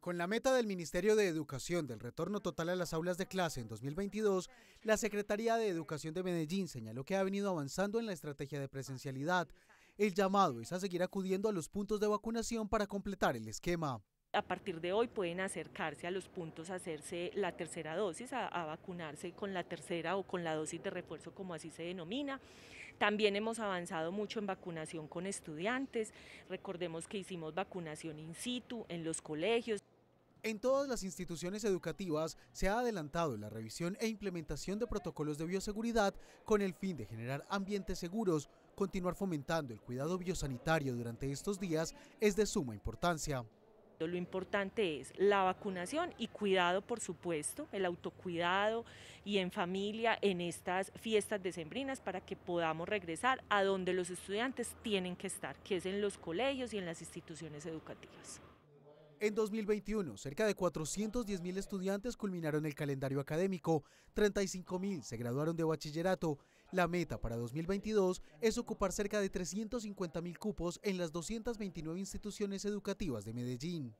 Con la meta del Ministerio de Educación del retorno total a las aulas de clase en 2022, la Secretaría de Educación de Medellín señaló que ha venido avanzando en la estrategia de presencialidad. El llamado es a seguir acudiendo a los puntos de vacunación para completar el esquema a partir de hoy pueden acercarse a los puntos a hacerse la tercera dosis, a, vacunarse con la tercera o con la dosis de refuerzo, como así se denomina. También hemos avanzado mucho en vacunación con estudiantes. Recordemos que hicimos vacunación in situ en los colegios. En todas las instituciones educativas se ha adelantado la revisión e implementación de protocolos de bioseguridad con el fin de generar ambientes seguros. Continuar fomentando el cuidado biosanitario durante estos días es de suma importancia. Lo importante es la vacunación y cuidado, por supuesto, el autocuidado y en familia en estas fiestas decembrinas para que podamos regresar a donde los estudiantes tienen que estar, que es en los colegios y en las instituciones educativas. En 2021, cerca de 410 mil estudiantes culminaron el calendario académico, mil se graduaron de bachillerato la meta para 2022 es ocupar cerca de 350.000 cupos en las 229 instituciones educativas de Medellín.